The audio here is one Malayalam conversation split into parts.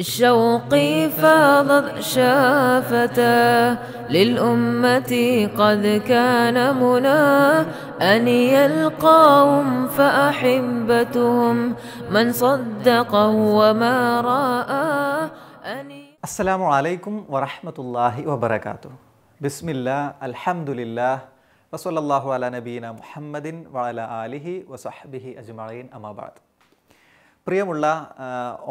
شوقي فاضت شافتا للأمة قد كان منا أن يلقاهم فأحبتهم من صدقه وما رأى السلام عليكم ورحمة الله وبركاته بسم الله الحمد لله وصلى الله على نبينا محمد وعلى آله وصحبه أجمعين أما بعد പ്രിയമുള്ള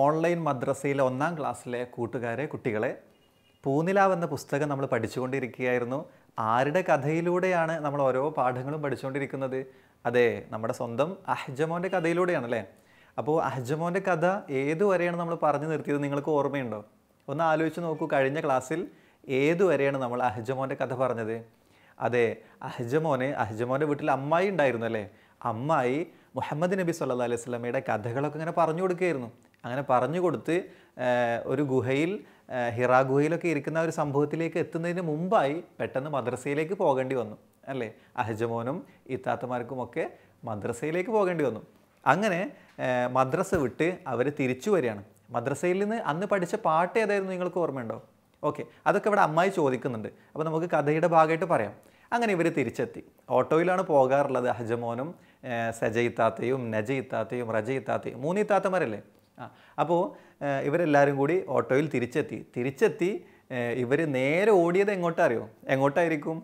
ഓൺലൈൻ മദ്രസയിലെ ഒന്നാം ക്ലാസ്സിലെ കൂട്ടുകാരെ കുട്ടികളെ പൂനിലാവ് എന്ന പുസ്തകം നമ്മൾ പഠിച്ചുകൊണ്ടിരിക്കുകയായിരുന്നു ആരുടെ കഥയിലൂടെയാണ് നമ്മൾ ഓരോ പാഠങ്ങളും പഠിച്ചുകൊണ്ടിരിക്കുന്നത് അതെ നമ്മുടെ സ്വന്തം അഹ്ജമോൻ്റെ കഥയിലൂടെയാണ് അല്ലേ അപ്പോൾ അഹ്ജമോൻ്റെ കഥ ഏതുവരെയാണ് നമ്മൾ പറഞ്ഞു നിർത്തിയത് നിങ്ങൾക്ക് ഓർമ്മയുണ്ടോ ഒന്ന് ആലോചിച്ച് നോക്കൂ കഴിഞ്ഞ ക്ലാസ്സിൽ ഏതുവരെയാണ് നമ്മൾ അഹ്ജമോൻ്റെ കഥ പറഞ്ഞത് അതെ അഹ്ജമോനെ അഹ്ജമോൻ്റെ വീട്ടിൽ അമ്മായി ഉണ്ടായിരുന്നു അല്ലേ അമ്മായി മുഹമ്മദ് നബി സല്ലാ അലൈഹി സ്വലമയുടെ കഥകളൊക്കെ ഇങ്ങനെ പറഞ്ഞു കൊടുക്കുകയായിരുന്നു അങ്ങനെ പറഞ്ഞു കൊടുത്ത് ഒരു ഗുഹയിൽ ഹിറ ഗുഹയിലൊക്കെ ഇരിക്കുന്ന ഒരു സംഭവത്തിലേക്ക് എത്തുന്നതിന് മുമ്പായി പെട്ടെന്ന് മദ്രസയിലേക്ക് പോകേണ്ടി വന്നു അല്ലേ അഹജമോനും ഇത്താത്തമാർക്കുമൊക്കെ മദ്രസയിലേക്ക് പോകേണ്ടി വന്നു അങ്ങനെ മദ്രസ വിട്ട് അവർ തിരിച്ചു വരികയാണ് മദ്രസയിൽ നിന്ന് അന്ന് പഠിച്ച പാട്ട് ഏതായിരുന്നു നിങ്ങൾക്ക് ഓർമ്മയുണ്ടോ ഓക്കെ അതൊക്കെ ഇവിടെ അമ്മായി ചോദിക്കുന്നുണ്ട് അപ്പോൾ നമുക്ക് കഥയുടെ ഭാഗമായിട്ട് പറയാം അങ്ങനെ ഇവർ തിരിച്ചെത്തി ഓട്ടോയിലാണ് പോകാറുള്ളത് ഹജമോനും സജയിത്താത്തയും നജയിത്താത്തയും റജയിത്താത്തയും മൂന്നിത്താത്തമാരല്ലേ ആ അപ്പോൾ ഇവരെല്ലാവരും കൂടി ഓട്ടോയിൽ തിരിച്ചെത്തി തിരിച്ചെത്തി ഇവർ നേരെ ഓടിയത് എങ്ങോട്ടറിയോ എങ്ങോട്ടായിരിക്കും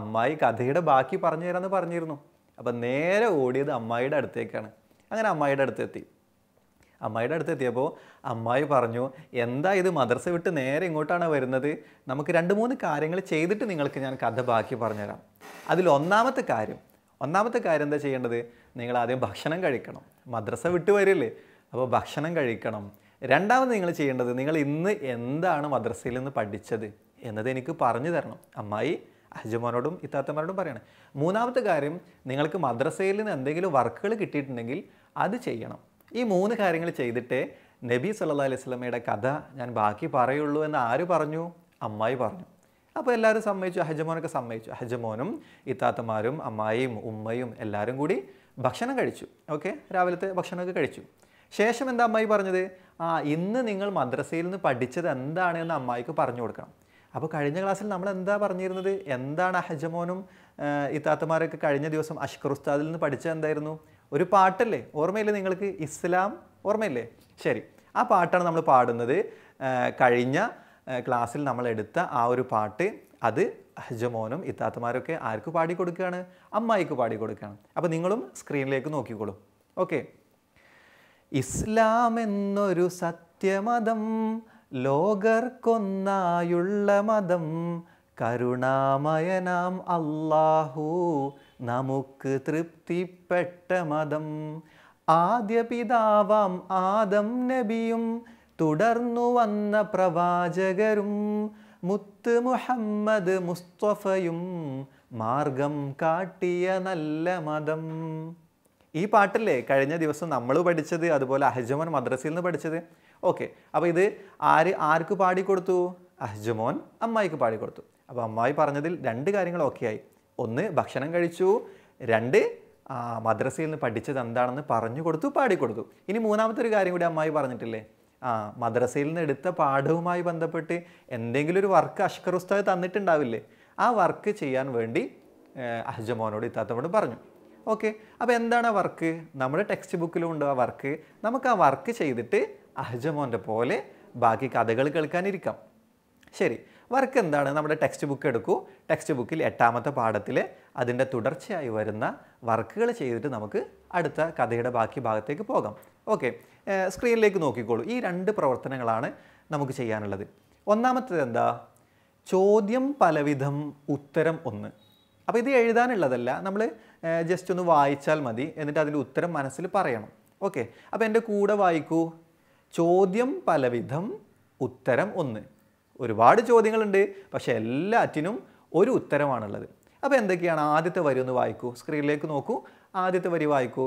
അമ്മായി കഥയുടെ ബാക്കി പറഞ്ഞു തരാമെന്ന് പറഞ്ഞിരുന്നു അപ്പം നേരെ ഓടിയത് അമ്മായിയുടെ അടുത്തേക്കാണ് അങ്ങനെ അമ്മായിയുടെ അടുത്തെത്തി അമ്മായിയുടെ അടുത്ത് എത്തിയപ്പോൾ അമ്മായി പറഞ്ഞു എന്താ ഇത് മദർസ വിട്ട് നേരെ ഇങ്ങോട്ടാണ് വരുന്നത് നമുക്ക് രണ്ട് മൂന്ന് കാര്യങ്ങൾ ചെയ്തിട്ട് നിങ്ങൾക്ക് ഞാൻ കഥ ബാക്കി പറഞ്ഞുതരാം അതിൽ ഒന്നാമത്തെ കാര്യം ഒന്നാമത്തെ കാര്യം എന്താ ചെയ്യേണ്ടത് നിങ്ങൾ ആദ്യം ഭക്ഷണം കഴിക്കണം മദ്രസ വിട്ട് വരില്ലേ അപ്പോൾ ഭക്ഷണം കഴിക്കണം രണ്ടാമത് നിങ്ങൾ ചെയ്യേണ്ടത് നിങ്ങൾ ഇന്ന് എന്താണ് മദ്രസയിൽ നിന്ന് പഠിച്ചത് എന്നത് എനിക്ക് പറഞ്ഞു തരണം അമ്മായി അജുമാനോടും ഇത്താത്തമാരോടും പറയണം മൂന്നാമത്തെ കാര്യം നിങ്ങൾക്ക് മദ്രസയിൽ നിന്ന് എന്തെങ്കിലും വർക്കുകൾ കിട്ടിയിട്ടുണ്ടെങ്കിൽ അത് ചെയ്യണം ഈ മൂന്ന് കാര്യങ്ങൾ ചെയ്തിട്ടേ നബി സല്ലാ അലൈഹി സ്വലമയുടെ കഥ ഞാൻ ബാക്കി പറയുള്ളൂ എന്ന് ആര് പറഞ്ഞു അമ്മായി പറഞ്ഞു അപ്പോൾ എല്ലാവരും സമ്മതിച്ചു ഹജമോനൊക്കെ സമ്മതിച്ചു ഹജമോനും ഇത്താത്തമാരും അമ്മായിയും ഉമ്മയും എല്ലാവരും കൂടി ഭക്ഷണം കഴിച്ചു ഓക്കെ രാവിലത്തെ ഭക്ഷണമൊക്കെ കഴിച്ചു ശേഷം എന്താ അമ്മായി പറഞ്ഞത് ആ ഇന്ന് നിങ്ങൾ മദ്രസയിൽ നിന്ന് പഠിച്ചത് എന്താണ് എന്ന് അമ്മായിക്ക് പറഞ്ഞു കൊടുക്കണം അപ്പോൾ കഴിഞ്ഞ ക്ലാസ്സിൽ നമ്മൾ എന്താ പറഞ്ഞിരുന്നത് എന്താണ് ഹജമോനും ഇത്താത്തമാരൊക്കെ കഴിഞ്ഞ ദിവസം അഷ്കർ ഉസ്താദിൽ നിന്ന് പഠിച്ചത് എന്തായിരുന്നു ഒരു പാട്ടല്ലേ ഓർമ്മയില്ലേ നിങ്ങൾക്ക് ഇസ്ലാം ഓർമ്മയില്ലേ ശരി ആ പാട്ടാണ് നമ്മൾ പാടുന്നത് കഴിഞ്ഞ ക്ലാസ്സിൽ നമ്മൾ എടുത്ത ആ ഒരു പാട്ട് അത് ഹജമോനും ഇത്താത്തമാരൊക്കെ ആർക്ക് പാടി കൊടുക്കുകയാണ് അമ്മായിക്ക് പാടി കൊടുക്കുകയാണ് അപ്പോൾ നിങ്ങളും സ്ക്രീനിലേക്ക് നോക്കിക്കോളൂ ഓക്കെ ഇസ്ലാം എന്നൊരു സത്യമതം ലോകർക്കൊന്നായുള്ള മതം കരുണാമയനാം അള്ളാഹു നമുക്ക് തൃപ്തിപ്പെട്ട മതം ആദ്യ പിതാവാം ആദം നബിയും തുടർന്നു വന്ന പ്രവാചകരും മുത്ത് മുഹമ്മദ് മുസ്തഫയും മാർഗം കാട്ടിയ നല്ല മതം ഈ പാട്ടല്ലേ കഴിഞ്ഞ ദിവസം നമ്മൾ പഠിച്ചത് അതുപോലെ അഹജമൻ മദ്രസയിൽ നിന്ന് പഠിച്ചത് ഓക്കെ അപ്പോൾ ഇത് ആര് ആർക്ക് പാടിക്കൊടുത്തു അഹജമോൻ അമ്മായിക്ക് പാടിക്കൊടുത്തു അപ്പോൾ അമ്മായി പറഞ്ഞതിൽ രണ്ട് കാര്യങ്ങൾ ഓക്കെ ആയി ഒന്ന് ഭക്ഷണം കഴിച്ചു രണ്ട് മദ്രസയിൽ നിന്ന് പഠിച്ചത് എന്താണെന്ന് പറഞ്ഞു കൊടുത്തു പാടിക്കൊടുത്തു ഇനി മൂന്നാമത്തെ ഒരു കാര്യം കൂടി അമ്മായി പറഞ്ഞിട്ടില്ലേ ആ മദ്രസയിൽ നിന്ന് എടുത്ത പാഠവുമായി ബന്ധപ്പെട്ട് എന്തെങ്കിലും ഒരു വർക്ക് അഷ്കർ ഉസ്താദ് തന്നിട്ടുണ്ടാവില്ലേ ആ വർക്ക് ചെയ്യാൻ വേണ്ടി അഹ്ജമോനോട് ഇത്താത്തമോട് പറഞ്ഞു ഓക്കെ അപ്പോൾ എന്താണ് ആ വർക്ക് നമ്മുടെ ടെക്സ്റ്റ് ബുക്കിലും ഉണ്ട് ആ വർക്ക് നമുക്ക് ആ വർക്ക് ചെയ്തിട്ട് അഹജമോൻ്റെ പോലെ ബാക്കി കഥകൾ കേൾക്കാനിരിക്കാം ശരി വർക്ക് എന്താണ് നമ്മുടെ ടെക്സ്റ്റ് ബുക്ക് എടുക്കൂ ടെക്സ്റ്റ് ബുക്കിൽ എട്ടാമത്തെ പാഠത്തിൽ അതിൻ്റെ തുടർച്ചയായി വരുന്ന വർക്കുകൾ ചെയ്തിട്ട് നമുക്ക് അടുത്ത കഥയുടെ ബാക്കി ഭാഗത്തേക്ക് പോകാം ഓക്കെ സ്ക്രീനിലേക്ക് നോക്കിക്കോളൂ ഈ രണ്ട് പ്രവർത്തനങ്ങളാണ് നമുക്ക് ചെയ്യാനുള്ളത് ഒന്നാമത്തേത് എന്താ ചോദ്യം പലവിധം ഉത്തരം ഒന്ന് അപ്പോൾ ഇത് എഴുതാനുള്ളതല്ല നമ്മൾ ജസ്റ്റ് ഒന്ന് വായിച്ചാൽ മതി എന്നിട്ട് അതിൻ്റെ ഉത്തരം മനസ്സിൽ പറയണം ഓക്കെ അപ്പോൾ എൻ്റെ കൂടെ വായിക്കൂ ചോദ്യം പലവിധം ഉത്തരം ഒന്ന് ഒരുപാട് ചോദ്യങ്ങളുണ്ട് പക്ഷേ എല്ലാറ്റിനും ഒരു ഉത്തരമാണുള്ളത് അപ്പോൾ എന്തൊക്കെയാണ് ആദ്യത്തെ വരി ഒന്ന് വായിക്കൂ സ്ക്രീനിലേക്ക് നോക്കൂ ആദ്യത്തെ വരി വായിക്കൂ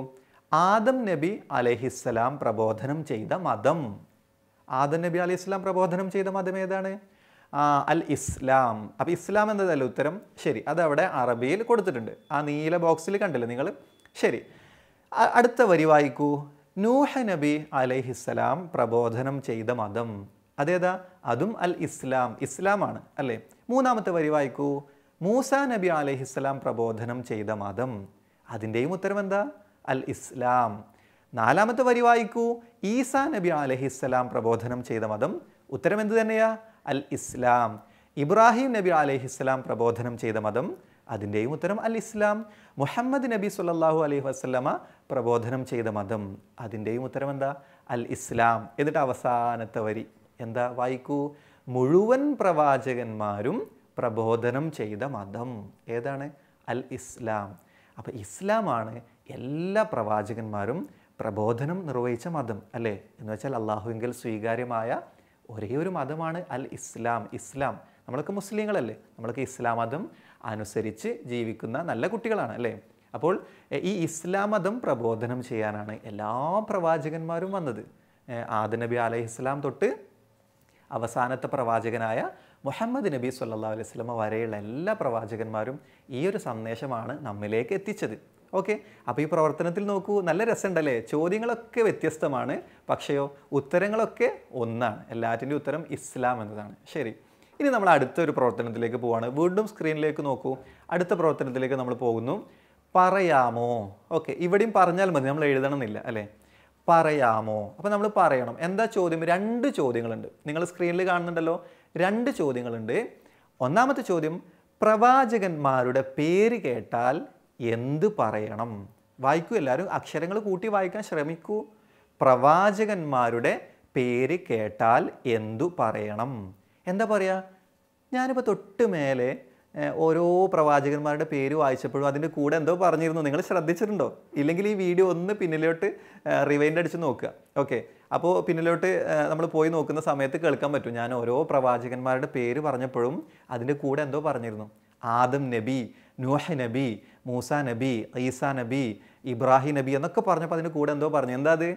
ആദം നബി അലഹിസ്സലാം പ്രബോധനം ചെയ്ത മതം ആദം നബി അലി ഇസ്ലാം പ്രബോധനം ചെയ്ത മതം ഏതാണ് അൽ ഇസ്ലാം അപ്പോൾ ഇസ്ലാം എന്നതല്ല ഉത്തരം ശരി അതവിടെ അറബിയിൽ കൊടുത്തിട്ടുണ്ട് ആ നീല ബോക്സിൽ കണ്ടില്ലേ നിങ്ങൾ ശരി അടുത്ത വരി വായിക്കൂ നൂഹ നബി അലഹിസ്സലാം പ്രബോധനം ചെയ്ത മതം അതേതാ അതും അൽ ഇസ്ലാം ഇസ്ലാമാണ് അല്ലേ മൂന്നാമത്തെ വരി വായിക്കൂ മൂസ നബി അലഹിസ്ലാം പ്രബോധനം ചെയ്ത മതം അതിൻ്റെയും ഉത്തരം എന്താ അൽ ഇസ്ലാം നാലാമത്തെ വരി വായിക്കൂ ഈസാ നബി അലഹിസ്സലാം പ്രബോധനം ചെയ്ത മതം ഉത്തരം എന്ത് തന്നെയാ അൽ ഇസ്ലാം ഇബ്രാഹിം നബി അലഹിസ്സലാം പ്രബോധനം ചെയ്ത മതം അതിൻ്റെയും ഉത്തരം അൽ ഇസ്ലാം മുഹമ്മദ് നബി സുല്ലാഹു അലൈഹി വസ്ലമ പ്രബോധനം ചെയ്ത മതം അതിൻ്റെയും ഉത്തരം എന്താ അൽ ഇസ്ലാം എന്നിട്ട് അവസാനത്തെ വരി എന്താ വായിക്കൂ മുഴുവൻ പ്രവാചകന്മാരും പ്രബോധനം ചെയ്ത മതം ഏതാണ് അൽ ഇസ്ലാം അപ്പോൾ ഇസ്ലാമാണ് എല്ലാ പ്രവാചകന്മാരും പ്രബോധനം നിർവഹിച്ച മതം അല്ലേ എന്ന് വെച്ചാൽ അള്ളാഹുവിങ്കിൽ സ്വീകാര്യമായ ഒരേ ഒരു മതമാണ് അൽ ഇസ്ലാം ഇസ്ലാം നമ്മളൊക്കെ മുസ്ലിങ്ങളല്ലേ നമ്മളൊക്കെ ഇസ്ലാം മതം അനുസരിച്ച് ജീവിക്കുന്ന നല്ല കുട്ടികളാണ് അല്ലേ അപ്പോൾ ഈ ഇസ്ലാം മതം പ്രബോധനം ചെയ്യാനാണ് എല്ലാ പ്രവാചകന്മാരും വന്നത് ആദനബി ഇസ്ലാം തൊട്ട് അവസാനത്തെ പ്രവാചകനായ മുഹമ്മദ് നബി സല്ലാ അലൈഹി സ്വലമ വരെയുള്ള എല്ലാ പ്രവാചകന്മാരും ഈ ഒരു സന്ദേശമാണ് നമ്മിലേക്ക് എത്തിച്ചത് ഓക്കെ അപ്പോൾ ഈ പ്രവർത്തനത്തിൽ നോക്കൂ നല്ല രസമുണ്ടല്ലേ ചോദ്യങ്ങളൊക്കെ വ്യത്യസ്തമാണ് പക്ഷേയോ ഉത്തരങ്ങളൊക്കെ ഒന്നാണ് എല്ലാറ്റിൻ്റെയും ഉത്തരം ഇസ്ലാം എന്നതാണ് ശരി ഇനി നമ്മൾ അടുത്ത ഒരു പ്രവർത്തനത്തിലേക്ക് പോവാണ് വീണ്ടും സ്ക്രീനിലേക്ക് നോക്കൂ അടുത്ത പ്രവർത്തനത്തിലേക്ക് നമ്മൾ പോകുന്നു പറയാമോ ഓക്കെ ഇവിടെയും പറഞ്ഞാൽ മതി നമ്മൾ എഴുതണമെന്നില്ല അല്ലേ പറയാമോ അപ്പം നമ്മൾ പറയണം എന്താ ചോദ്യം രണ്ട് ചോദ്യങ്ങളുണ്ട് നിങ്ങൾ സ്ക്രീനിൽ കാണുന്നുണ്ടല്ലോ രണ്ട് ചോദ്യങ്ങളുണ്ട് ഒന്നാമത്തെ ചോദ്യം പ്രവാചകന്മാരുടെ പേര് കേട്ടാൽ എന്ത് പറയണം വായിക്കൂ എല്ലാവരും അക്ഷരങ്ങൾ കൂട്ടി വായിക്കാൻ ശ്രമിക്കൂ പ്രവാചകന്മാരുടെ പേര് കേട്ടാൽ എന്തു പറയണം എന്താ പറയുക ഞാനിപ്പോൾ തൊട്ട് മേലെ ഓരോ പ്രവാചകന്മാരുടെ പേര് വായിച്ചപ്പോഴും അതിൻ്റെ കൂടെ എന്തോ പറഞ്ഞിരുന്നു നിങ്ങൾ ശ്രദ്ധിച്ചിട്ടുണ്ടോ ഇല്ലെങ്കിൽ ഈ വീഡിയോ ഒന്ന് പിന്നിലോട്ട് റിവൈൻഡ് അടിച്ച് നോക്കുക ഓക്കെ അപ്പോൾ പിന്നിലോട്ട് നമ്മൾ പോയി നോക്കുന്ന സമയത്ത് കേൾക്കാൻ പറ്റും ഞാൻ ഓരോ പ്രവാചകന്മാരുടെ പേര് പറഞ്ഞപ്പോഴും അതിൻ്റെ കൂടെ എന്തോ പറഞ്ഞിരുന്നു ആദം നബി നൂഹ് നബി മൂസ നബി ഈസ നബി ഇബ്രാഹിം നബി എന്നൊക്കെ പറഞ്ഞപ്പോൾ അതിൻ്റെ കൂടെ എന്തോ പറഞ്ഞു എന്താ അത്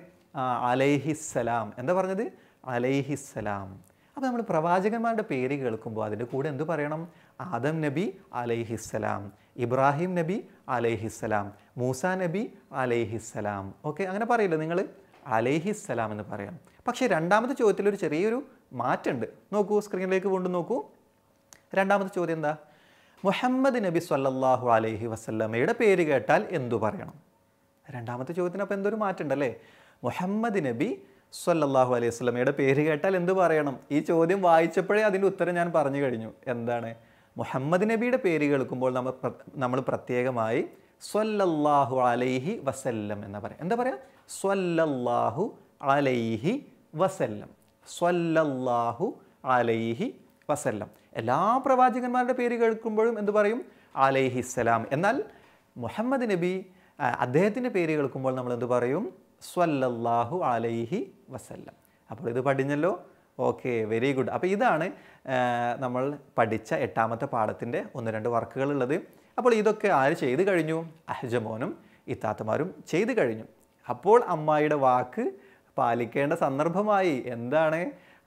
അലൈഹിസ്സലാം എന്താ പറഞ്ഞത് അലൈഹിസ്സലാം അപ്പോൾ നമ്മൾ പ്രവാചകന്മാരുടെ പേര് കേൾക്കുമ്പോൾ അതിൻ്റെ കൂടെ എന്ത് പറയണം ആദം നബി അലൈഹിസ്സലാം ഇബ്രാഹിം നബി അലൈഹിസ്സലാം മൂസ നബി അലൈഹിസ്സലാം ഓക്കെ അങ്ങനെ പറയില്ല നിങ്ങൾ അലൈഹിസ്സലാം എന്ന് പറയാം പക്ഷേ രണ്ടാമത്തെ ചോദ്യത്തിൽ ഒരു ചെറിയൊരു മാറ്റമുണ്ട് നോക്കൂ സ്ക്രീനിലേക്ക് കൊണ്ടു നോക്കൂ രണ്ടാമത്തെ ചോദ്യം എന്താ മുഹമ്മദ് നബി സല്ലാഹു അലൈഹി വസല്ലമ്മയുടെ പേര് കേട്ടാൽ എന്തു പറയണം രണ്ടാമത്തെ അപ്പോൾ എന്തൊരു മാറ്റമുണ്ടല്ലേ മുഹമ്മദ് നബി സല്ലാഹു അലൈഹി വസ്ലമയുടെ പേര് കേട്ടാൽ എന്ത് പറയണം ഈ ചോദ്യം വായിച്ചപ്പോഴേ അതിൻ്റെ ഉത്തരം ഞാൻ പറഞ്ഞു കഴിഞ്ഞു എന്താണ് മുഹമ്മദ് നബിയുടെ പേര് കേൾക്കുമ്പോൾ നമ്മൾ നമ്മൾ പ്രത്യേകമായി സ്വല്ലല്ലാഹു അലൈഹി വസല്ലം എന്ന് പറയാം എന്താ പറയുക സ്വല്ലല്ലാഹു അലൈഹി വസല്ലം സ്വല്ലല്ലാഹു അലൈഹി വസല്ലം എല്ലാ പ്രവാചകന്മാരുടെ പേര് കേൾക്കുമ്പോഴും എന്ത് പറയും അലൈഹിസ്സലാം എന്നാൽ മുഹമ്മദ് നബി അദ്ദേഹത്തിൻ്റെ പേര് കേൾക്കുമ്പോൾ നമ്മൾ എന്ത് പറയും സ്വല്ലല്ലാഹു അലൈഹി വസല്ലം അപ്പോൾ ഇത് പഠിഞ്ഞല്ലോ ഓക്കെ വെരി ഗുഡ് അപ്പോൾ ഇതാണ് നമ്മൾ പഠിച്ച എട്ടാമത്തെ പാഠത്തിൻ്റെ ഒന്ന് രണ്ട് വർക്കുകൾ ഉള്ളത് അപ്പോൾ ഇതൊക്കെ ആര് ചെയ്തു കഴിഞ്ഞു അഹജമോനും ഇത്താത്തമാരും ചെയ്തു കഴിഞ്ഞു അപ്പോൾ അമ്മായിയുടെ വാക്ക് പാലിക്കേണ്ട സന്ദർഭമായി എന്താണ്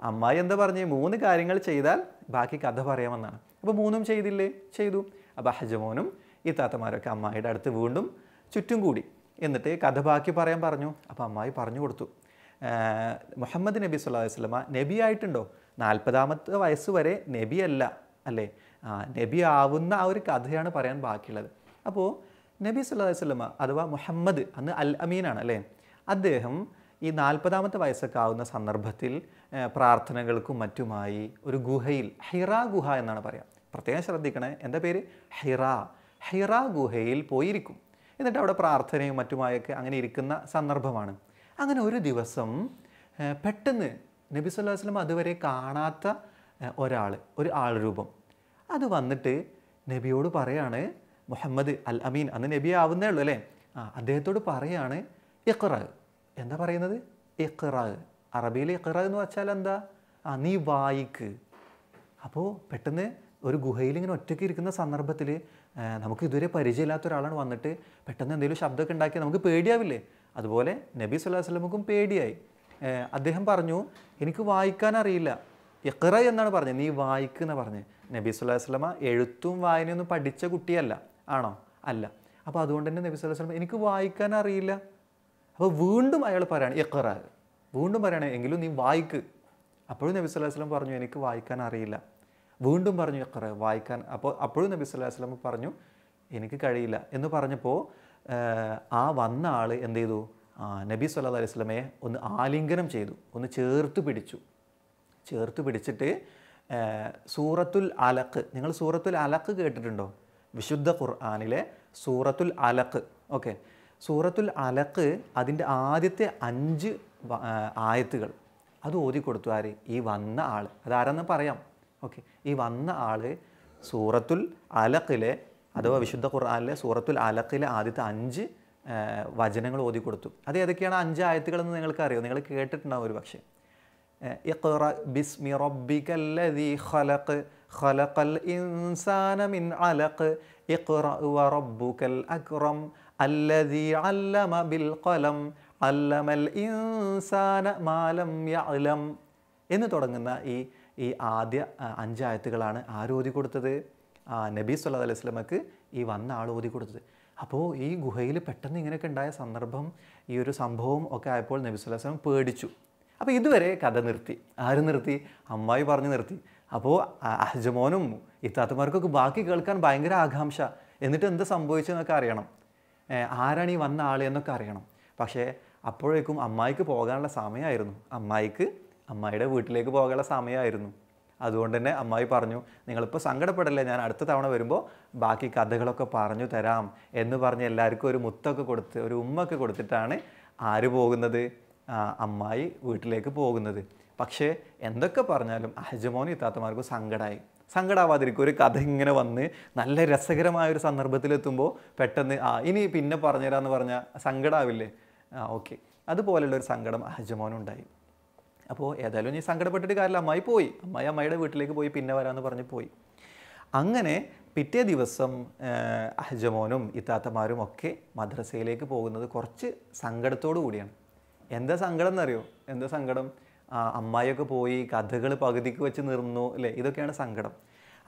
അമ്മായി എന്താ പറഞ്ഞ് മൂന്ന് കാര്യങ്ങൾ ചെയ്താൽ ബാക്കി കഥ പറയാമെന്നാണ് അപ്പോൾ മൂന്നും ചെയ്തില്ലേ ചെയ്തു അപ്പോൾ അഹജമോനും ഇത്താത്തമാരൊക്കെ അമ്മായിയുടെ അടുത്ത് വീണ്ടും ചുറ്റും കൂടി എന്നിട്ട് കഥ ബാക്കി പറയാൻ പറഞ്ഞു അപ്പോൾ അമ്മായി പറഞ്ഞു കൊടുത്തു മുഹമ്മദ് നബി സല്ലാ വസ്ലമ നബി ആയിട്ടുണ്ടോ നാൽപ്പതാമത്തെ വയസ്സ് വരെ നബി അല്ല അല്ലേ ആ നബി ആവുന്ന ആ ഒരു കഥയാണ് പറയാൻ ബാക്കിയുള്ളത് അപ്പോൾ നബി സല്ലാ വസ്ലമ അഥവാ മുഹമ്മദ് അന്ന് അൽ അമീനാണ് അല്ലേ അദ്ദേഹം ഈ നാൽപ്പതാമത്തെ വയസ്സൊക്കെ ആവുന്ന സന്ദർഭത്തിൽ പ്രാർത്ഥനകൾക്കും മറ്റുമായി ഒരു ഗുഹയിൽ ഹിറാ ഗുഹ എന്നാണ് പറയാം പ്രത്യേകം ശ്രദ്ധിക്കണേ എന്താ പേര് ഹിറാ ഹിറാ ഗുഹയിൽ പോയിരിക്കും എന്നിട്ട് അവിടെ പ്രാർത്ഥനയും മറ്റുമായൊക്കെ അങ്ങനെ ഇരിക്കുന്ന സന്ദർഭമാണ് അങ്ങനെ ഒരു ദിവസം പെട്ടെന്ന് നബി സല്ലാ വസ്ലം അതുവരെ കാണാത്ത ഒരാൾ ഒരു ആൾരൂപം അത് വന്നിട്ട് നബിയോട് പറയാണ് മുഹമ്മദ് അൽ അമീൻ അന്ന് നബി ആവുന്നേ ഉള്ളൂ അല്ലേ ആ അദ്ദേഹത്തോട് പറയാണ് ഇഖ്റ എന്താ പറയുന്നത് ഇഖ്റ അറബിയിൽ ഇഖ്റ എന്ന് വെച്ചാൽ എന്താ ആ നീ വായിക്ക് അപ്പോൾ പെട്ടെന്ന് ഒരു ഗുഹയിൽ ഇങ്ങനെ ഒറ്റയ്ക്ക് ഇരിക്കുന്ന സന്ദർഭത്തിൽ നമുക്ക് ഇതുവരെ പരിചയമില്ലാത്ത ഒരാളാണ് വന്നിട്ട് പെട്ടെന്ന് എന്തെങ്കിലും ശബ്ദമൊക്കെ ഉണ്ടാക്കിയാൽ നമുക്ക് പേടിയാവില്ലേ അതുപോലെ നബി സുല്ലാഹു വല്ലമക്കും പേടിയായി അദ്ദേഹം പറഞ്ഞു എനിക്ക് വായിക്കാൻ അറിയില്ല ഇഖ്റ എന്നാണ് പറഞ്ഞത് നീ വായിക്കുന്ന പറഞ്ഞ് നബി സുല്ലാഹു വല്ലമ എഴുത്തും വായനയൊന്നും പഠിച്ച കുട്ടിയല്ല ആണോ അല്ല അപ്പോൾ അതുകൊണ്ട് തന്നെ നബി സുല്ലാഹു വല്ലമ എനിക്ക് വായിക്കാൻ അറിയില്ല അപ്പോൾ വീണ്ടും അയാൾ പറയാണ് എക്റ വീണ്ടും പറയണേ എങ്കിലും നീ വായിക്ക് അപ്പോഴും നബി സ്വല്ലാഹു വസ്ലം പറഞ്ഞു എനിക്ക് വായിക്കാൻ അറിയില്ല വീണ്ടും പറഞ്ഞു എക്റ വായിക്കാൻ അപ്പോൾ അപ്പോഴും നബി സ്വല്ലാഹു വസ്ലം പറഞ്ഞു എനിക്ക് കഴിയില്ല എന്ന് പറഞ്ഞപ്പോൾ ആ വന്ന ആൾ എന്ത് ചെയ്തു നബി സല്ലാ അലൈഹി സ്വലമയെ ഒന്ന് ആലിംഗനം ചെയ്തു ഒന്ന് ചേർത്ത് പിടിച്ചു ചേർത്ത് പിടിച്ചിട്ട് സൂറത്തുൽ അലക്ക് നിങ്ങൾ സൂറത്തുൽ അലക്ക് കേട്ടിട്ടുണ്ടോ വിശുദ്ധ ഖുർആാനിലെ സൂറത്തുൽ അലക്ക് ഓക്കെ സൂറത്തുൽ അലക്ക് അതിൻ്റെ ആദ്യത്തെ അഞ്ച് ആയത്തുകൾ അത് ഓതിക്കൊടുത്തു ആര് ഈ വന്ന ആൾ അതാരെന്ന് പറയാം ഓക്കെ ഈ വന്ന ആൾ സൂറത്തുൽ അലക്കിലെ അഥവാ വിശുദ്ധ ഖുർആാനിലെ സൂറത്തുൽ അലക്കിലെ ആദ്യത്തെ അഞ്ച് വചനങ്ങൾ ഓതി കൊടുത്തു അത് ഏതൊക്കെയാണ് അഞ്ച് ആയത്തുകളെന്ന് നിങ്ങൾക്ക് അറിയോ നിങ്ങൾ കേട്ടിട്ടുണ്ടാവും ഒരു പക്ഷേ ബിസ്മി ഖലഖൽ ഇൻസാന മിൻ അക്റം ബിൽ ഖലം ഇൻസാന മാലം യഅലം എന്ന് തുടങ്ങുന്ന ഈ ഈ ആദ്യ അഞ്ചായത്തുകളാണ് ആരോധി കൊടുത്തത് നബീ സല്ലാ അലൈഹി സ്വലമക്ക് ഈ വന്ന ആൾ ഓതി കൊടുത്തത് അപ്പോൾ ഈ ഗുഹയിൽ പെട്ടെന്ന് ഇങ്ങനെയൊക്കെ ഉണ്ടായ സന്ദർഭം ഈ ഒരു സംഭവം ഒക്കെ ആയപ്പോൾ നബി സ്വല്ലാ വസ്ലം പേടിച്ചു അപ്പോൾ ഇതുവരെ കഥ നിർത്തി ആര് നിർത്തി അമ്മായി പറഞ്ഞു നിർത്തി അപ്പോൾ അഹജമോനും ഇത്താത്തമാർക്കൊക്കെ ബാക്കി കേൾക്കാൻ ഭയങ്കര ആകാംക്ഷ എന്നിട്ട് എന്ത് സംഭവിച്ചെന്നൊക്കെ അറിയണം ആരാണ് ഈ വന്ന ആൾ എന്നൊക്കെ അറിയണം പക്ഷേ അപ്പോഴേക്കും അമ്മായിക്ക് പോകാനുള്ള സമയമായിരുന്നു അമ്മായിക്ക് അമ്മായിയുടെ വീട്ടിലേക്ക് പോകാനുള്ള സമയമായിരുന്നു അതുകൊണ്ട് തന്നെ അമ്മായി പറഞ്ഞു നിങ്ങളിപ്പോൾ സങ്കടപ്പെടല്ലേ ഞാൻ അടുത്ത തവണ വരുമ്പോൾ ബാക്കി കഥകളൊക്കെ പറഞ്ഞു തരാം എന്ന് പറഞ്ഞ് എല്ലാവർക്കും ഒരു മുത്തൊക്കെ കൊടുത്ത് ഒരു ഉമ്മൊക്കെ കൊടുത്തിട്ടാണ് ആര് പോകുന്നത് അമ്മായി വീട്ടിലേക്ക് പോകുന്നത് പക്ഷേ എന്തൊക്കെ പറഞ്ഞാലും അഹജമോനി ഇത്താത്തമാർക്കും സങ്കടമായി സങ്കടാവാതിരിക്കും ഒരു കഥ ഇങ്ങനെ വന്ന് നല്ല രസകരമായ ഒരു സന്ദർഭത്തിലെത്തുമ്പോൾ പെട്ടെന്ന് ആ ഇനി പിന്നെ പറഞ്ഞുതരാമെന്ന് പറഞ്ഞാൽ സങ്കടാവില്ലേ ആ ഓക്കെ അതുപോലെയുള്ള ഒരു സങ്കടം അഹജമോനുണ്ടായി അപ്പോൾ ഏതായാലും നീ സങ്കടപ്പെട്ടിട്ട് കാര്യമില്ല അമ്മായി പോയി അമ്മായി അമ്മയുടെ വീട്ടിലേക്ക് പോയി പിന്നെ വരാമെന്ന് പറഞ്ഞ് പോയി അങ്ങനെ പിറ്റേ ദിവസം അഹജമോനും ഇത്താത്തമാരും ഒക്കെ മദ്രസയിലേക്ക് പോകുന്നത് കുറച്ച് സങ്കടത്തോടു കൂടിയാണ് എന്താ സങ്കടം എന്നറിയോ എന്താ സങ്കടം അമ്മായിയൊക്കെ പോയി കഥകൾ പകുതിക്ക് വെച്ച് നിർന്നു അല്ലേ ഇതൊക്കെയാണ് സങ്കടം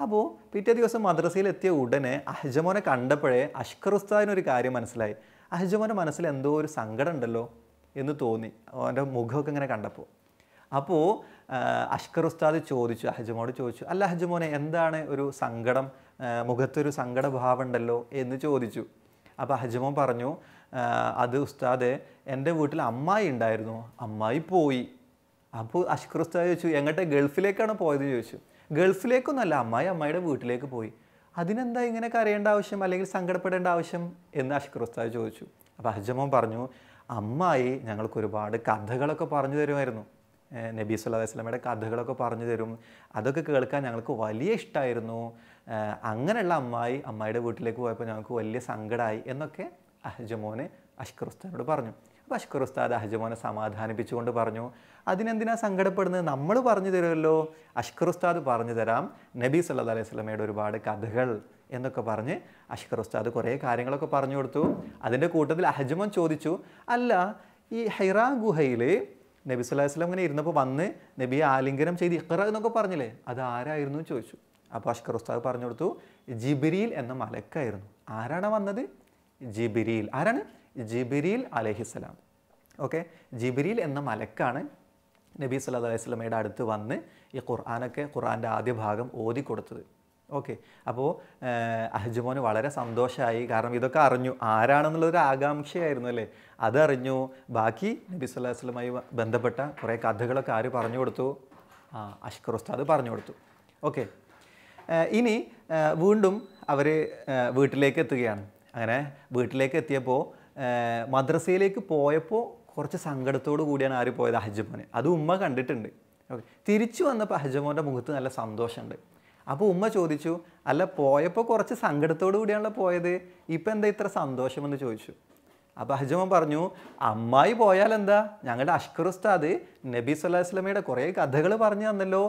അപ്പോൾ പിറ്റേ ദിവസം മദ്രസയിലെത്തിയ ഉടനെ അഹജമോനെ കണ്ടപ്പോഴേ അഷ്കറുസ്താദിനൊരു കാര്യം മനസ്സിലായി അഹജമോൻ്റെ മനസ്സിൽ എന്തോ ഒരു സങ്കടം ഉണ്ടല്ലോ എന്ന് തോന്നി അവൻ്റെ മുഖമൊക്കെ ഇങ്ങനെ കണ്ടപ്പോൾ അപ്പോൾ അഷ്കർ ഉസ്താദ് ചോദിച്ചു അഹജമോട് ചോദിച്ചു അല്ല അഹജമോനെ എന്താണ് ഒരു സങ്കടം മുഖത്തൊരു സങ്കടഭാവമുണ്ടല്ലോ എന്ന് ചോദിച്ചു അപ്പോൾ അഹജമോൻ പറഞ്ഞു അത് ഉസ്താദ് എൻ്റെ വീട്ടിൽ അമ്മായി ഉണ്ടായിരുന്നു അമ്മായി പോയി അപ്പോൾ അഷ്കർ ഉസ്താദ് ചോദിച്ചു എങ്ങോട്ട് ഗൾഫിലേക്കാണ് പോയത് ചോദിച്ചു ഗൾഫിലേക്കൊന്നുമല്ല അമ്മായി അമ്മായിയുടെ വീട്ടിലേക്ക് പോയി അതിനെന്താ ഇങ്ങനെ കരയേണ്ട ആവശ്യം അല്ലെങ്കിൽ സങ്കടപ്പെടേണ്ട ആവശ്യം എന്ന് അഷ്കർ ഉസ്താദ് ചോദിച്ചു അപ്പോൾ അഹജമോൻ പറഞ്ഞു അമ്മായി ഞങ്ങൾക്ക് ഒരുപാട് കഥകളൊക്കെ പറഞ്ഞു തരുമായിരുന്നു നബി സുല്ലാ വസ്ലമയുടെ കഥകളൊക്കെ പറഞ്ഞു തരും അതൊക്കെ കേൾക്കാൻ ഞങ്ങൾക്ക് വലിയ ഇഷ്ടമായിരുന്നു അങ്ങനെയുള്ള അമ്മായി അമ്മായിയുടെ വീട്ടിലേക്ക് പോയപ്പോൾ ഞങ്ങൾക്ക് വലിയ സങ്കടമായി എന്നൊക്കെ അഹജമോന് അഷ്കർ പറഞ്ഞു അപ്പോൾ അഷ്കർ അഹജമോനെ സമാധാനിപ്പിച്ചുകൊണ്ട് പറഞ്ഞു അതിനെന്തിനാ സങ്കടപ്പെടുന്നത് നമ്മൾ പറഞ്ഞു തരുമല്ലോ അഷ്കർ പറഞ്ഞു തരാം നബി സല്ലാ അലൈഹി സ്വലമയുടെ ഒരുപാട് കഥകൾ എന്നൊക്കെ പറഞ്ഞ് അഷ്കർ ഉസ്താദ് കുറേ കാര്യങ്ങളൊക്കെ പറഞ്ഞു കൊടുത്തു അതിൻ്റെ കൂട്ടത്തിൽ അഹജമോൻ ചോദിച്ചു അല്ല ഈ ഹൈറാ ഗുഹയിൽ നബി സുല്ലാ വസ്ലം ഇങ്ങനെ ഇരുന്നപ്പോൾ വന്ന് നബിയെ ആലിംഗനം ചെയ്ത് ഇക്കറ എന്നൊക്കെ പറഞ്ഞില്ലേ അത് ആരായിരുന്നു ചോദിച്ചു അപ്പോൾ അഷ്കർ ഉസ്താദ് പറഞ്ഞു കൊടുത്തു ജിബിരിയിൽ എന്ന മലക്കായിരുന്നു ആരാണ് വന്നത് ജിബിരിയിൽ ആരാണ് ജിബിരിയിൽ അലഹിസ്സലാം ഓക്കെ ജിബിരിയിൽ എന്ന മലക്കാണ് നബി സല്ലാ അലൈഹി സ്വലമയുടെ അടുത്ത് വന്ന് ഈ ഖുർആാനൊക്കെ ഖുർആാൻ്റെ ആദ്യ ഭാഗം ഓതി കൊടുത്തത് ഓക്കെ അപ്പോൾ അഹജുമോന് വളരെ സന്തോഷമായി കാരണം ഇതൊക്കെ അറിഞ്ഞു ആരാണെന്നുള്ളൊരു ആകാംക്ഷയായിരുന്നു അല്ലേ അതറിഞ്ഞു ബാക്കി നബി സ്വല്ലാസ്ലമായി ബന്ധപ്പെട്ട കുറേ കഥകളൊക്കെ ആര് പറഞ്ഞു കൊടുത്തു ആ അഷ്കർ ഉസ്താദ് പറഞ്ഞു കൊടുത്തു ഓക്കെ ഇനി വീണ്ടും അവർ വീട്ടിലേക്ക് എത്തുകയാണ് അങ്ങനെ വീട്ടിലേക്ക് എത്തിയപ്പോൾ മദ്രസയിലേക്ക് പോയപ്പോൾ കുറച്ച് സങ്കടത്തോടു കൂടിയാണ് ആര് പോയത് അഹജമോനെ അത് ഉമ്മ കണ്ടിട്ടുണ്ട് ഓക്കെ തിരിച്ചു വന്നപ്പോൾ അഹജമോൻ്റെ മുഖത്ത് നല്ല സന്തോഷമുണ്ട് അപ്പോൾ ഉമ്മ ചോദിച്ചു അല്ല പോയപ്പോൾ കുറച്ച് സങ്കടത്തോടു കൂടിയാണല്ലോ പോയത് ഇപ്പം എന്താ ഇത്ര സന്തോഷമെന്ന് ചോദിച്ചു അപ്പോൾ ഹജമൻ പറഞ്ഞു അമ്മായി പോയാൽ എന്താ ഞങ്ങളുടെ അഷ്കർ ഉസ്താദ് നബി സ്വല്ലാസ്ലമയുടെ കുറേ കഥകൾ പറഞ്ഞു തന്നല്ലോ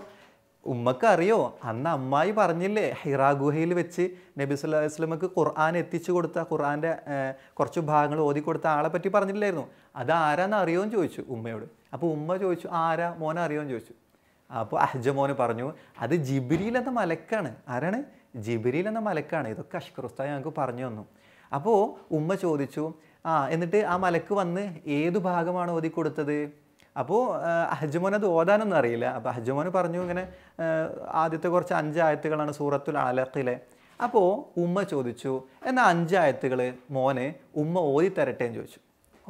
ഉമ്മക്കറിയോ അന്ന് അമ്മായി പറഞ്ഞില്ലേ ഹിറാ ഗുഹയിൽ വെച്ച് നബി സുല്ലാ വസ്ലമക്ക് ഖുർആൻ എത്തിച്ചു കൊടുത്ത ഖുർആൻ്റെ കുറച്ച് ഭാഗങ്ങൾ ഓതി കൊടുത്ത ആളെ പറ്റി പറഞ്ഞില്ലായിരുന്നു അത് ആരാന്ന് എന്ന് ചോദിച്ചു ഉമ്മയോട് അപ്പോൾ ഉമ്മ ചോദിച്ചു ആരാ മോനെ എന്ന് ചോദിച്ചു അപ്പോൾ അഹ്ജമോന് പറഞ്ഞു അത് ജിബിരിയിൽ എന്ന മലക്കാണ് ആരാണ് ജിബിരിയിൽ എന്ന മലക്കാണ് ഇതൊക്കെ അഷ്കറുസ്തായ ഞങ്ങൾക്ക് പറഞ്ഞു തന്നു അപ്പോൾ ഉമ്മ ചോദിച്ചു ആ എന്നിട്ട് ആ മലക്ക് വന്ന് ഏത് ഭാഗമാണ് ഓതി കൊടുത്തത് അപ്പോൾ അഹ്ജമോൻ അത് ഓതാനൊന്നും അറിയില്ല അപ്പോൾ അഹ്ജമോൻ പറഞ്ഞു ഇങ്ങനെ ആദ്യത്തെ കുറച്ച് അഞ്ചായത്തുകളാണ് സൂറത്തുൽ അലഖിലെ അപ്പോൾ ഉമ്മ ചോദിച്ചു എന്നാൽ അഞ്ചായത്തുകൾ മോനെ ഉമ്മ ഓതി തരട്ടെ എന്ന് ചോദിച്ചു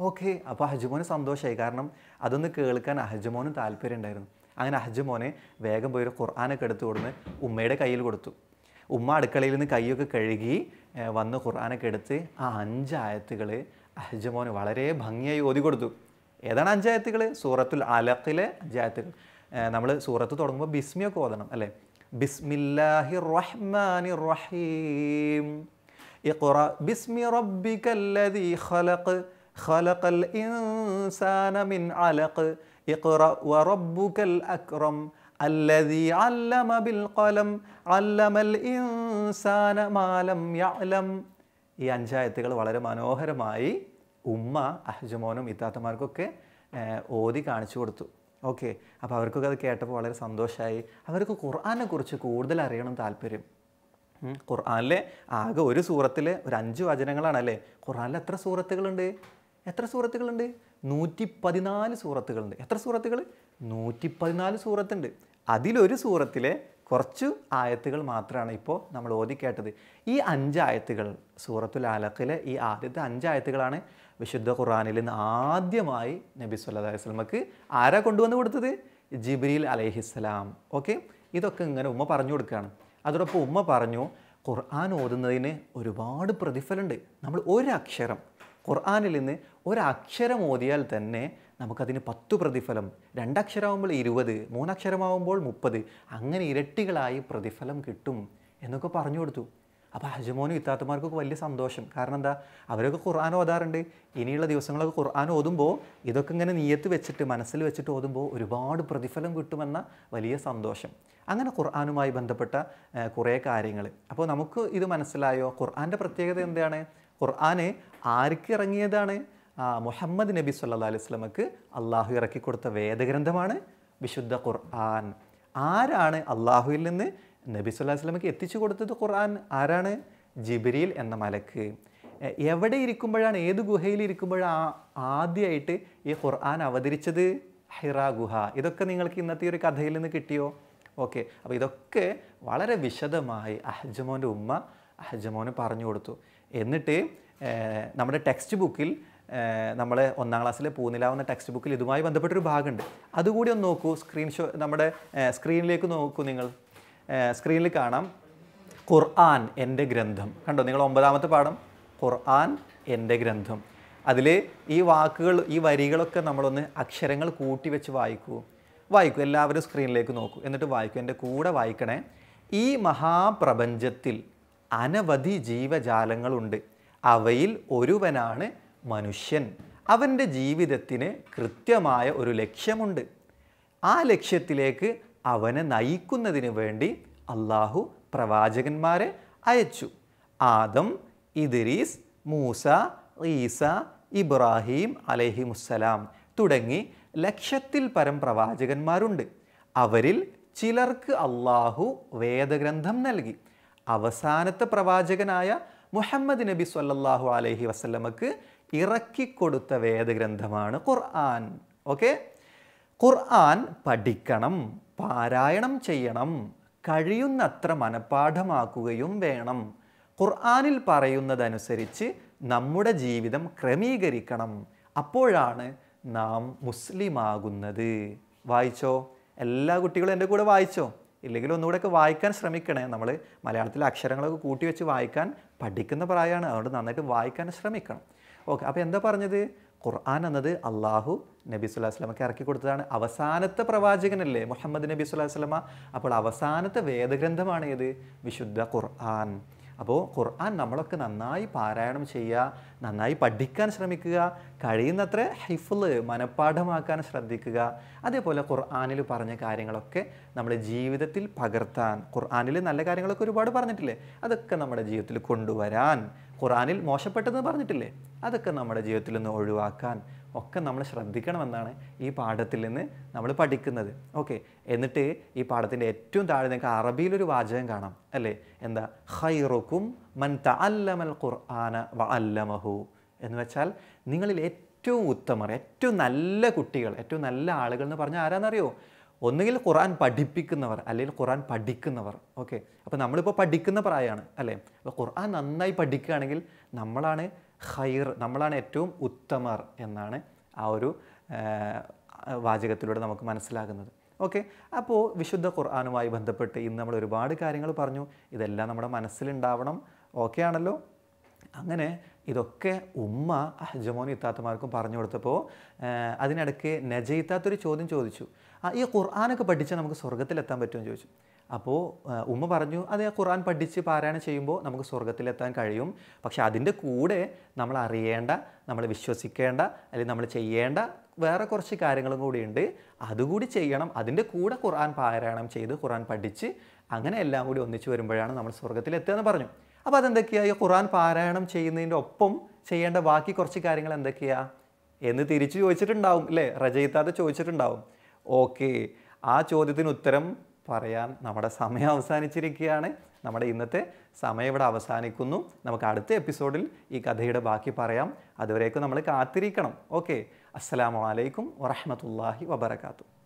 ഓക്കെ അപ്പോൾ അഹ്ജമോന് സന്തോഷമായി കാരണം അതൊന്ന് കേൾക്കാൻ അഹ്ജമോന് താല്പര്യം ഉണ്ടായിരുന്നു അങ്ങനെ അഹജ് മോനെ വേഗം പോയൊരു ഖുർആാനൊക്കെ എടുത്തു കൊടുന്ന് ഉമ്മയുടെ കയ്യിൽ കൊടുത്തു ഉമ്മ അടുക്കളയിൽ നിന്ന് കൈയൊക്കെ കഴുകി വന്ന് ഖുർആാനൊക്കെ എടുത്ത് ആ അഞ്ചായത്തുകൾ അഹജ് മോന് വളരെ ഭംഗിയായി ഓതി കൊടുത്തു ഏതാണ് അഞ്ചായത്തുകൾ സൂറത്തുൽ അലഖിലെ അഞ്ചായത്തുകൾ നമ്മൾ സൂറത്ത് തുടങ്ങുമ്പോൾ ബിസ്മിയൊക്കെ ഓതണം അല്ലേ ബിസ്മില്ലാഹി റഹ്മാനി റഹീം ഇഖ്റ ബിസ്മി റബ്ബിക്കല്ലദീ ഖലഖ് ഖലഖൽ ഇൻസാന മിൻ അലഖ് അക്രം അല്ലതി അല്ലമ ബിൽ കൊലം അല്ലമൽ ഇൻസാന മാലം യഅലം ഈ അഞ്ചായത്തുകൾ വളരെ മനോഹരമായി ഉമ്മ അഹ്ജമോനും ഇത്താത്തമാർക്കൊക്കെ ഓതി കാണിച്ചു കൊടുത്തു ഓക്കെ അപ്പോൾ അവർക്കൊക്കെ അത് കേട്ടപ്പോൾ വളരെ സന്തോഷമായി അവർക്ക് കുറിച്ച് കൂടുതൽ അറിയണം താല്പര്യം ഖുർആാനിലെ ആകെ ഒരു സൂറത്തിലെ ഒരു അഞ്ച് വചനങ്ങളാണല്ലേ ഖുർആാനിൽ എത്ര സൂറത്തുകളുണ്ട് എത്ര സൂറത്തുകളുണ്ട് നൂറ്റി പതിനാല് സൂറത്തുകളുണ്ട് എത്ര സൂറത്തുകൾ നൂറ്റി പതിനാല് സൂറത്തുണ്ട് അതിലൊരു സൂറത്തിലെ കുറച്ച് ആയത്തുകൾ മാത്രമാണ് ഇപ്പോൾ നമ്മൾ ഓതി കേട്ടത് ഈ അഞ്ചായത്തുകൾ സൂറത്തുൽ അലഖിലെ ഈ ആദ്യത്തെ അഞ്ചായത്തുകളാണ് വിശുദ്ധ ഖുറാനിൽ നിന്ന് ആദ്യമായി നബി അലൈഹി വസ്ലമക്ക് ആരാ കൊണ്ടുവന്ന് കൊടുത്തത് ജിബ്രീൽ അലഹിസ്സലാം ഓക്കെ ഇതൊക്കെ ഇങ്ങനെ ഉമ്മ പറഞ്ഞു കൊടുക്കുകയാണ് അതോടൊപ്പം ഉമ്മ പറഞ്ഞു ഖുർആൻ ഓതുന്നതിന് ഒരുപാട് പ്രതിഫലമുണ്ട് നമ്മൾ ഒരക്ഷരം ഖുർആാനിൽ നിന്ന് ഒരക്ഷരം ഓതിയാൽ തന്നെ നമുക്കതിന് പത്തു പ്രതിഫലം രണ്ടക്ഷരമാകുമ്പോൾ ഇരുപത് മൂന്നക്ഷരമാകുമ്പോൾ മുപ്പത് അങ്ങനെ ഇരട്ടികളായി പ്രതിഫലം കിട്ടും എന്നൊക്കെ പറഞ്ഞു കൊടുത്തു അപ്പോൾ ഹജമോനും ഇത്താത്തമാർക്കൊക്കെ വലിയ സന്തോഷം കാരണം എന്താ അവരൊക്കെ ഖുർആൻ ഓതാറുണ്ട് ഇനിയുള്ള ദിവസങ്ങളൊക്കെ ഖുർആൻ ഓതുമ്പോൾ ഇതൊക്കെ ഇങ്ങനെ നീയത്ത് വെച്ചിട്ട് മനസ്സിൽ വെച്ചിട്ട് ഓതുമ്പോൾ ഒരുപാട് പ്രതിഫലം കിട്ടുമെന്ന വലിയ സന്തോഷം അങ്ങനെ ഖുർആാനുമായി ബന്ധപ്പെട്ട കുറേ കാര്യങ്ങൾ അപ്പോൾ നമുക്ക് ഇത് മനസ്സിലായോ ഖുർആൻ്റെ പ്രത്യേകത എന്താണ് ഖുർആാനെ ആർക്ക് ഇറങ്ങിയതാണ് മുഹമ്മദ് നബി സല്ലാ അലൈസ്ലമക്ക് അള്ളാഹു ഇറക്കി കൊടുത്ത വേദഗ്രന്ഥമാണ് വിശുദ്ധ ഖുർആൻ ആരാണ് അള്ളാഹുവിൽ നിന്ന് നബി സല്ലാ വസ്ലമക്ക് എത്തിച്ചു കൊടുത്തത് ഖുർആൻ ആരാണ് ജിബിരിൽ എന്ന മലക്ക് എവിടെ ഇരിക്കുമ്പോഴാണ് ഏത് ഗുഹയിൽ ഇരിക്കുമ്പോഴാണ് ആദ്യമായിട്ട് ഈ ഖുർആൻ അവതരിച്ചത് ഹിറ ഗുഹ ഇതൊക്കെ നിങ്ങൾക്ക് ഇന്നത്തെ ഒരു കഥയിൽ നിന്ന് കിട്ടിയോ ഓക്കെ അപ്പോൾ ഇതൊക്കെ വളരെ വിശദമായി അഹജമോൻ്റെ ഉമ്മ അഹജമോന് പറഞ്ഞു കൊടുത്തു എന്നിട്ട് നമ്മുടെ ടെക്സ്റ്റ് ബുക്കിൽ നമ്മൾ ഒന്നാം ക്ലാസ്സിലെ പൂനിലാവുന്ന ടെക്സ്റ്റ് ബുക്കിൽ ഇതുമായി ബന്ധപ്പെട്ടൊരു ഭാഗമുണ്ട് അതുകൂടി ഒന്ന് നോക്കൂ സ്ക്രീൻഷോ നമ്മുടെ സ്ക്രീനിലേക്ക് നോക്കൂ നിങ്ങൾ സ്ക്രീനിൽ കാണാം ഖുർആൻ എൻ്റെ ഗ്രന്ഥം കണ്ടോ നിങ്ങൾ ഒമ്പതാമത്തെ പാഠം ഖുർആൻ എൻ്റെ ഗ്രന്ഥം അതിൽ ഈ വാക്കുകൾ ഈ വരികളൊക്കെ നമ്മളൊന്ന് അക്ഷരങ്ങൾ കൂട്ടി വെച്ച് വായിക്കൂ വായിക്കൂ എല്ലാവരും സ്ക്രീനിലേക്ക് നോക്കൂ എന്നിട്ട് വായിക്കൂ എൻ്റെ കൂടെ വായിക്കണേ ഈ മഹാപ്രപഞ്ചത്തിൽ അനവധി ജീവജാലങ്ങളുണ്ട് അവയിൽ ഒരുവനാണ് മനുഷ്യൻ അവൻ്റെ ജീവിതത്തിന് കൃത്യമായ ഒരു ലക്ഷ്യമുണ്ട് ആ ലക്ഷ്യത്തിലേക്ക് അവനെ നയിക്കുന്നതിന് വേണ്ടി അള്ളാഹു പ്രവാചകന്മാരെ അയച്ചു ആദം ഇദ്രീസ് മൂസ ഈസ ഇബ്രാഹിം അലഹിമുസ്സലാം തുടങ്ങി ലക്ഷത്തിൽ പരം പ്രവാചകന്മാരുണ്ട് അവരിൽ ചിലർക്ക് അള്ളാഹു വേദഗ്രന്ഥം നൽകി അവസാനത്തെ പ്രവാചകനായ മുഹമ്മദ് നബി സല്ലാഹു അലൈഹി വസ്ലമക്ക് ഇറക്കിക്കൊടുത്ത വേദഗ്രന്ഥമാണ് ഖുർആൻ ഓക്കെ ഖുർആൻ പഠിക്കണം പാരായണം ചെയ്യണം കഴിയുന്നത്ര മനഃപ്പാഠമാക്കുകയും വേണം ഖുർആാനിൽ പറയുന്നതനുസരിച്ച് നമ്മുടെ ജീവിതം ക്രമീകരിക്കണം അപ്പോഴാണ് നാം മുസ്ലിമാകുന്നത് വായിച്ചോ എല്ലാ കുട്ടികളും എൻ്റെ കൂടെ വായിച്ചോ ഇല്ലെങ്കിൽ ഒക്കെ വായിക്കാൻ ശ്രമിക്കണേ നമ്മൾ മലയാളത്തിലെ അക്ഷരങ്ങളൊക്കെ കൂട്ടി വെച്ച് വായിക്കാൻ പഠിക്കുന്ന പ്രായമാണ് അതുകൊണ്ട് നന്നായിട്ട് വായിക്കാൻ ശ്രമിക്കണം ഓക്കെ അപ്പോൾ എന്താ പറഞ്ഞത് ഖുർആൻ എന്നത് അള്ളാഹു നബി സുല്ലാ വസ്ലമക്ക് ഇറക്കി കൊടുത്തതാണ് അവസാനത്തെ പ്രവാചകനല്ലേ മുഹമ്മദ് നബി സുല്ലാ വസ്ലമ അപ്പോൾ അവസാനത്തെ വേദഗ്രന്ഥമാണ് ഏത് വിശുദ്ധ ഖുർആൻ അപ്പോൾ ഖുർആൻ നമ്മളൊക്കെ നന്നായി പാരായണം ചെയ്യുക നന്നായി പഠിക്കാൻ ശ്രമിക്കുക കഴിയുന്നത്ര ഹൈഫുള് മനഃപ്പാഠമാക്കാൻ ശ്രദ്ധിക്കുക അതേപോലെ ഖുർആാനിൽ പറഞ്ഞ കാര്യങ്ങളൊക്കെ നമ്മുടെ ജീവിതത്തിൽ പകർത്താൻ ഖുർആാനിൽ നല്ല കാര്യങ്ങളൊക്കെ ഒരുപാട് പറഞ്ഞിട്ടില്ലേ അതൊക്കെ നമ്മുടെ ജീവിതത്തിൽ കൊണ്ടുവരാൻ ഖുർആാനിൽ മോശപ്പെട്ടതെന്ന് പറഞ്ഞിട്ടില്ലേ അതൊക്കെ നമ്മുടെ ജീവിതത്തിൽ നിന്ന് ഒഴിവാക്കാൻ ഒക്കെ നമ്മൾ ശ്രദ്ധിക്കണമെന്നാണ് ഈ പാഠത്തിൽ നിന്ന് നമ്മൾ പഠിക്കുന്നത് ഓക്കെ എന്നിട്ട് ഈ പാഠത്തിൻ്റെ ഏറ്റവും താഴെ നിങ്ങൾക്ക് അറബിയിലൊരു വാചകം കാണാം അല്ലേ എന്താ ഹൈറുക്കും മൻ ത അല്ലമൽ ഖുർആന വ അല്ലമഹു എന്ന് വെച്ചാൽ നിങ്ങളിൽ ഏറ്റവും ഉത്തമർ ഏറ്റവും നല്ല കുട്ടികൾ ഏറ്റവും നല്ല ആളുകൾ എന്ന് പറഞ്ഞാൽ ആരാണെന്നറിയോ ഒന്നുകിൽ ഖുറാൻ പഠിപ്പിക്കുന്നവർ അല്ലെങ്കിൽ ഖുറാൻ പഠിക്കുന്നവർ ഓക്കെ അപ്പോൾ നമ്മളിപ്പോൾ പഠിക്കുന്ന പ്രായമാണ് അല്ലേ അപ്പോൾ ഖുർആൻ നന്നായി പഠിക്കുകയാണെങ്കിൽ നമ്മളാണ് ഹൈർ നമ്മളാണ് ഏറ്റവും ഉത്തമർ എന്നാണ് ആ ഒരു വാചകത്തിലൂടെ നമുക്ക് മനസ്സിലാകുന്നത് ഓക്കെ അപ്പോൾ വിശുദ്ധ ഖുർആാനുമായി ബന്ധപ്പെട്ട് ഇന്ന് നമ്മൾ ഒരുപാട് കാര്യങ്ങൾ പറഞ്ഞു ഇതെല്ലാം നമ്മുടെ മനസ്സിലുണ്ടാവണം ഓക്കെ ആണല്ലോ അങ്ങനെ ഇതൊക്കെ ഉമ്മ അഹജമോനും ഇത്താത്തമാർക്കും പറഞ്ഞു കൊടുത്തപ്പോൾ അതിനിടയ്ക്ക് നജയിത്താത്തൊരു ചോദ്യം ചോദിച്ചു ഈ ഖുർആാനൊക്കെ പഠിച്ചാൽ നമുക്ക് സ്വർഗത്തിലെത്താൻ പറ്റുമെന്ന് ചോദിച്ചു അപ്പോൾ ഉമ്മ പറഞ്ഞു അതെ ഖുർആൻ പഠിച്ച് പാരായണം ചെയ്യുമ്പോൾ നമുക്ക് സ്വർഗത്തിലെത്താൻ കഴിയും പക്ഷെ അതിൻ്റെ കൂടെ നമ്മൾ അറിയേണ്ട നമ്മൾ വിശ്വസിക്കേണ്ട അല്ലെങ്കിൽ നമ്മൾ ചെയ്യേണ്ട വേറെ കുറച്ച് കാര്യങ്ങളും കൂടിയുണ്ട് അതുകൂടി ചെയ്യണം അതിൻ്റെ കൂടെ ഖുർആൻ പാരായണം ചെയ്ത് ഖുർആൻ പഠിച്ച് അങ്ങനെ എല്ലാം കൂടി ഒന്നിച്ചു വരുമ്പോഴാണ് നമ്മൾ സ്വർഗത്തിലെത്തുക എന്ന് പറഞ്ഞു അപ്പോൾ അതെന്തൊക്കെയാണ് ഈ ഖുർആൻ പാരായണം ചെയ്യുന്നതിൻ്റെ ഒപ്പം ചെയ്യേണ്ട ബാക്കി കുറച്ച് കാര്യങ്ങൾ എന്തൊക്കെയാണ് എന്ന് തിരിച്ചു ചോദിച്ചിട്ടുണ്ടാവും അല്ലേ റജയിത്താത്ത ചോദിച്ചിട്ടുണ്ടാവും ഓക്കെ ആ ചോദ്യത്തിന് ഉത്തരം പറയാൻ നമ്മുടെ സമയം അവസാനിച്ചിരിക്കുകയാണ് നമ്മുടെ ഇന്നത്തെ സമയം ഇവിടെ അവസാനിക്കുന്നു നമുക്ക് അടുത്ത എപ്പിസോഡിൽ ഈ കഥയുടെ ബാക്കി പറയാം അതുവരേക്കും നമ്മൾ കാത്തിരിക്കണം ഓക്കെ അസ്സാം വലൈക്കും വറഹമത്തല്ലാഹി വബർക്കാത്തു